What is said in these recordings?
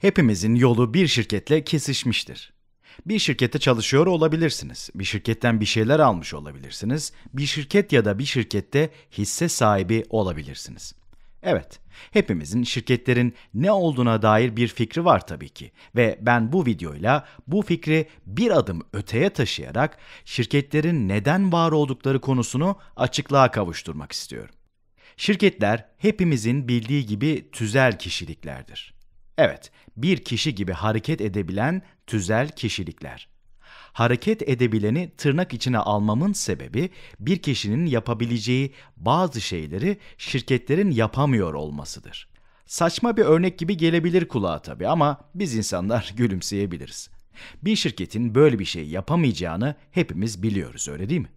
Hepimizin yolu bir şirketle kesişmiştir. Bir şirkette çalışıyor olabilirsiniz. Bir şirketten bir şeyler almış olabilirsiniz. Bir şirket ya da bir şirkette hisse sahibi olabilirsiniz. Evet, hepimizin şirketlerin ne olduğuna dair bir fikri var tabii ki ve ben bu videoyla bu fikri bir adım öteye taşıyarak şirketlerin neden var oldukları konusunu açıklığa kavuşturmak istiyorum. Şirketler hepimizin bildiği gibi tüzel kişiliklerdir. Evet, bir kişi gibi hareket edebilen tüzel kişilikler. Hareket edebileni tırnak içine almamın sebebi bir kişinin yapabileceği bazı şeyleri şirketlerin yapamıyor olmasıdır. Saçma bir örnek gibi gelebilir kulağa tabii ama biz insanlar gülümseyebiliriz. Bir şirketin böyle bir şey yapamayacağını hepimiz biliyoruz öyle değil mi?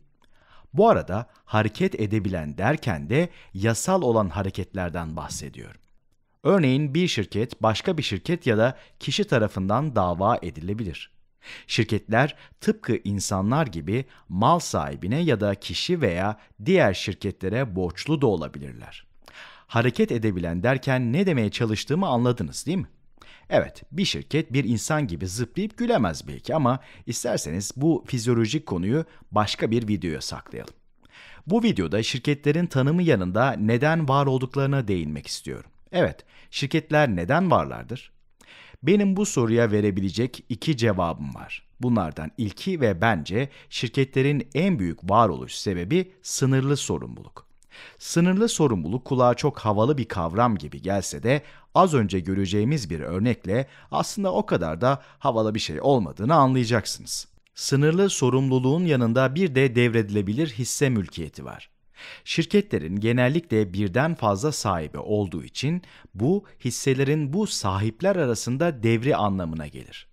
Bu arada hareket edebilen derken de yasal olan hareketlerden bahsediyorum. Örneğin bir şirket başka bir şirket ya da kişi tarafından dava edilebilir. Şirketler tıpkı insanlar gibi mal sahibine ya da kişi veya diğer şirketlere borçlu da olabilirler. Hareket edebilen derken ne demeye çalıştığımı anladınız değil mi? Evet, bir şirket bir insan gibi zıplayıp gülemez belki ama isterseniz bu fizyolojik konuyu başka bir videoya saklayalım. Bu videoda şirketlerin tanımı yanında neden var olduklarına değinmek istiyorum. Evet, şirketler neden varlardır? Benim bu soruya verebilecek iki cevabım var. Bunlardan ilki ve bence şirketlerin en büyük varoluş sebebi sınırlı sorumluluk. Sınırlı sorumluluk kulağa çok havalı bir kavram gibi gelse de az önce göreceğimiz bir örnekle aslında o kadar da havalı bir şey olmadığını anlayacaksınız. Sınırlı sorumluluğun yanında bir de devredilebilir hisse mülkiyeti var. Şirketlerin genellikle birden fazla sahibi olduğu için bu hisselerin bu sahipler arasında devri anlamına gelir.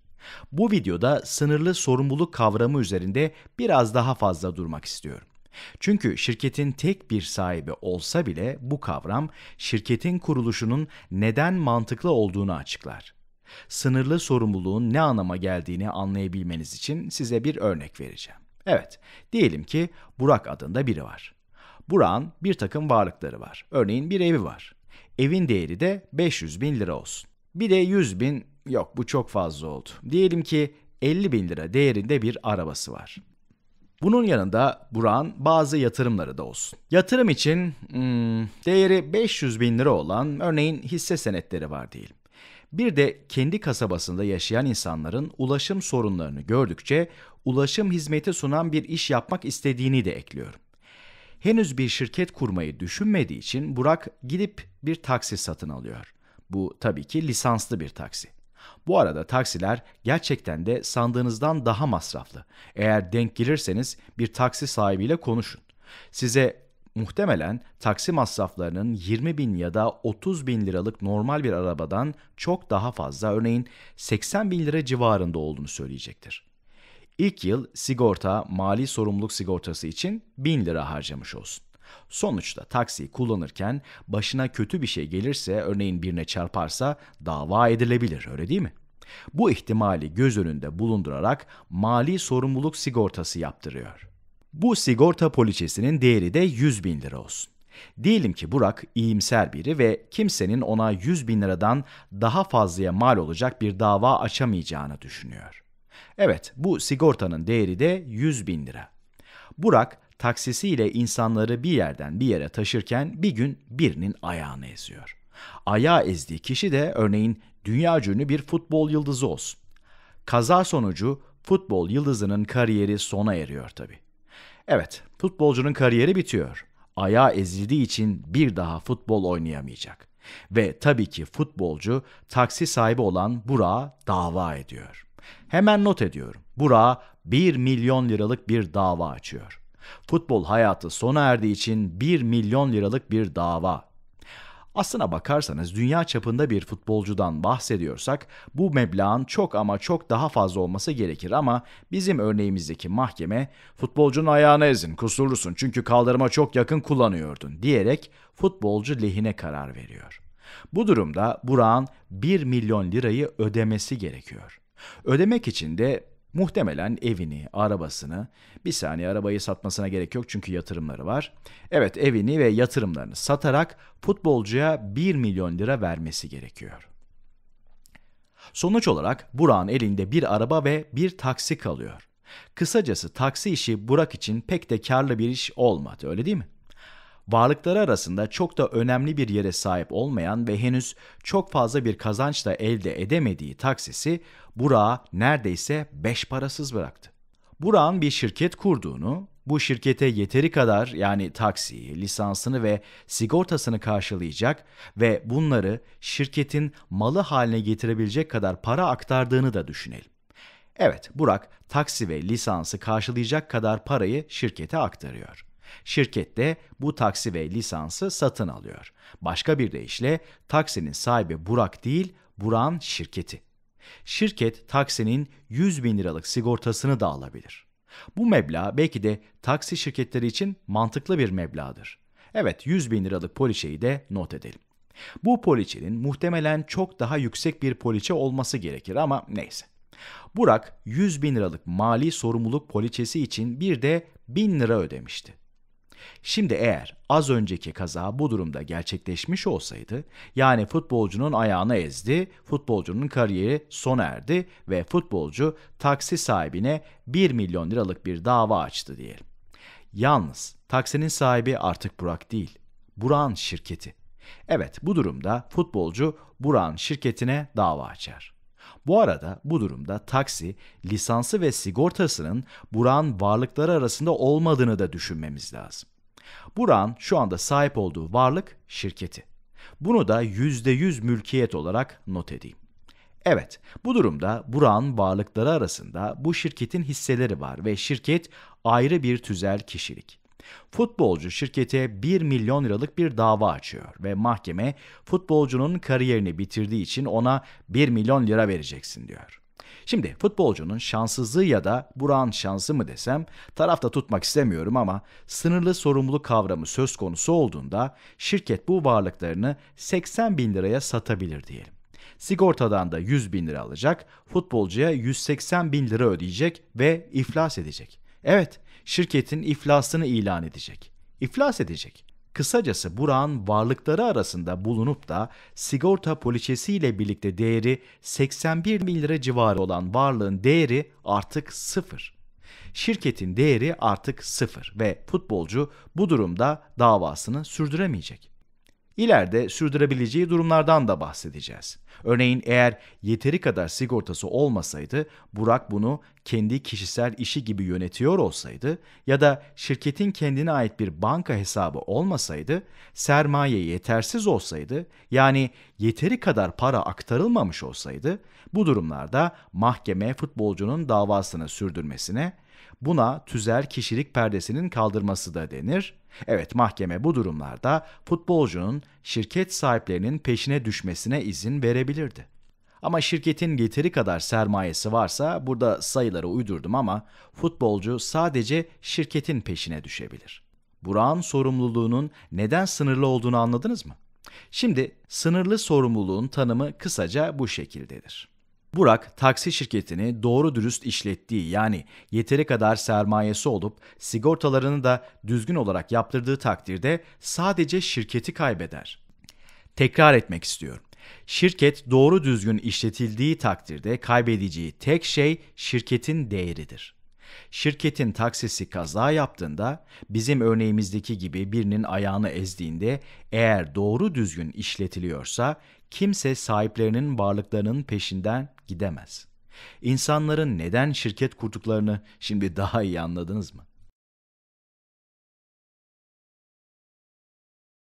Bu videoda sınırlı sorumluluk kavramı üzerinde biraz daha fazla durmak istiyorum. Çünkü şirketin tek bir sahibi olsa bile bu kavram şirketin kuruluşunun neden mantıklı olduğunu açıklar. Sınırlı sorumluluğun ne anlama geldiğini anlayabilmeniz için size bir örnek vereceğim. Evet, diyelim ki Burak adında biri var. Buran bir takım varlıkları var. Örneğin bir evi var. Evin değeri de 500 bin lira olsun. Bir de 100 bin, yok bu çok fazla oldu. Diyelim ki 50 bin lira değerinde bir arabası var. Bunun yanında buran bazı yatırımları da olsun. Yatırım için hmm, değeri 500 bin lira olan örneğin hisse senetleri var diyelim. Bir de kendi kasabasında yaşayan insanların ulaşım sorunlarını gördükçe ulaşım hizmeti sunan bir iş yapmak istediğini de ekliyorum henüz bir şirket kurmayı düşünmediği için Burak gidip bir taksi satın alıyor. Bu tabii ki lisanslı bir taksi. Bu arada taksiler gerçekten de sandığınızdan daha masraflı. Eğer denk gelirseniz bir taksi sahibiyle konuşun. Size muhtemelen taksi masraflarının 20 bin ya da 30 bin liralık normal bir arabadan çok daha fazla örneğin 80 bin lira civarında olduğunu söyleyecektir. İlk yıl sigorta, mali sorumluluk sigortası için 1000 lira harcamış olsun. Sonuçta taksiyi kullanırken başına kötü bir şey gelirse, örneğin birine çarparsa dava edilebilir, öyle değil mi? Bu ihtimali göz önünde bulundurarak mali sorumluluk sigortası yaptırıyor. Bu sigorta poliçesinin değeri de 100 bin lira olsun. Diyelim ki Burak iyimser biri ve kimsenin ona 100 bin liradan daha fazlaya mal olacak bir dava açamayacağını düşünüyor. Evet bu sigortanın değeri de 100 bin lira. Burak taksisiyle insanları bir yerden bir yere taşırken bir gün birinin ayağını eziyor. Ayağı ezdiği kişi de örneğin dünya cünü bir futbol yıldızı olsun. Kaza sonucu futbol yıldızının kariyeri sona eriyor tabi. Evet, futbolcunun kariyeri bitiyor. Ayağı ezildiği için bir daha futbol oynayamayacak. Ve tabii ki futbolcu taksi sahibi olan Burak'a dava ediyor. Hemen not ediyorum. Burak 1 milyon liralık bir dava açıyor. Futbol hayatı sona erdiği için 1 milyon liralık bir dava. Aslına bakarsanız dünya çapında bir futbolcudan bahsediyorsak bu meblağın çok ama çok daha fazla olması gerekir ama bizim örneğimizdeki mahkeme futbolcunun ayağına ezin kusurlusun çünkü kaldırıma çok yakın kullanıyordun diyerek futbolcu lehine karar veriyor. Bu durumda Burak'ın 1 milyon lirayı ödemesi gerekiyor. Ödemek için de Muhtemelen evini, arabasını, bir saniye arabayı satmasına gerek yok çünkü yatırımları var. Evet evini ve yatırımlarını satarak futbolcuya 1 milyon lira vermesi gerekiyor. Sonuç olarak Burak'ın elinde bir araba ve bir taksi kalıyor. Kısacası taksi işi Burak için pek de karlı bir iş olmadı öyle değil mi? varlıkları arasında çok da önemli bir yere sahip olmayan ve henüz çok fazla bir kazanç da elde edemediği taksisi Burak'ı neredeyse beş parasız bıraktı. Burak'ın bir şirket kurduğunu, bu şirkete yeteri kadar yani taksiyi, lisansını ve sigortasını karşılayacak ve bunları şirketin malı haline getirebilecek kadar para aktardığını da düşünelim. Evet, Burak taksi ve lisansı karşılayacak kadar parayı şirkete aktarıyor. Şirket de bu taksi ve lisansı satın alıyor. Başka bir deyişle taksinin sahibi Burak değil, Buran şirketi. Şirket taksinin 100 bin liralık sigortasını da alabilir. Bu meblağ belki de taksi şirketleri için mantıklı bir meblağdır. Evet 100 bin liralık poliçeyi de not edelim. Bu poliçenin muhtemelen çok daha yüksek bir poliçe olması gerekir ama neyse. Burak 100 bin liralık mali sorumluluk poliçesi için bir de 1000 lira ödemişti. Şimdi eğer az önceki kaza bu durumda gerçekleşmiş olsaydı, yani futbolcunun ayağını ezdi, futbolcunun kariyeri sona erdi ve futbolcu taksi sahibine 1 milyon liralık bir dava açtı diyelim. Yalnız taksinin sahibi artık Burak değil, Buran şirketi. Evet bu durumda futbolcu Buran şirketine dava açar. Bu arada bu durumda taksi, lisansı ve sigortasının Buran varlıkları arasında olmadığını da düşünmemiz lazım. Buran şu anda sahip olduğu varlık şirketi. Bunu da %100 mülkiyet olarak not edeyim. Evet, bu durumda buran varlıkları arasında bu şirketin hisseleri var ve şirket ayrı bir tüzel kişilik. Futbolcu şirkete 1 milyon liralık bir dava açıyor ve mahkeme futbolcunun kariyerini bitirdiği için ona 1 milyon lira vereceksin diyor. Şimdi futbolcunun şanssızlığı ya da Burak'ın şansı mı desem tarafta tutmak istemiyorum ama sınırlı sorumluluk kavramı söz konusu olduğunda şirket bu varlıklarını 80 bin liraya satabilir diyelim. Sigortadan da 100 bin lira alacak, futbolcuya 180 bin lira ödeyecek ve iflas edecek. Evet, şirketin iflasını ilan edecek. İflas edecek. Kısacası buran varlıkları arasında bulunup da sigorta poliçesiyle birlikte değeri 81 bin lira civarı olan varlığın değeri artık sıfır. Şirketin değeri artık sıfır ve futbolcu bu durumda davasını sürdüremeyecek. İleride sürdürebileceği durumlardan da bahsedeceğiz. Örneğin eğer yeteri kadar sigortası olmasaydı Burak bunu kendi kişisel işi gibi yönetiyor olsaydı ya da şirketin kendine ait bir banka hesabı olmasaydı, sermaye yetersiz olsaydı yani yeteri kadar para aktarılmamış olsaydı bu durumlarda mahkeme futbolcunun davasını sürdürmesine Buna tüzel kişilik perdesinin kaldırması da denir. Evet mahkeme bu durumlarda futbolcunun şirket sahiplerinin peşine düşmesine izin verebilirdi. Ama şirketin yeteri kadar sermayesi varsa burada sayıları uydurdum ama futbolcu sadece şirketin peşine düşebilir. Burak'ın sorumluluğunun neden sınırlı olduğunu anladınız mı? Şimdi sınırlı sorumluluğun tanımı kısaca bu şekildedir. Burak taksi şirketini doğru dürüst işlettiği yani yeteri kadar sermayesi olup sigortalarını da düzgün olarak yaptırdığı takdirde sadece şirketi kaybeder. Tekrar etmek istiyorum. Şirket doğru düzgün işletildiği takdirde kaybedeceği tek şey şirketin değeridir. Şirketin taksisi kaza yaptığında, bizim örneğimizdeki gibi birinin ayağını ezdiğinde eğer doğru düzgün işletiliyorsa kimse sahiplerinin varlıklarının peşinden gidemez. İnsanların neden şirket kurduklarını şimdi daha iyi anladınız mı?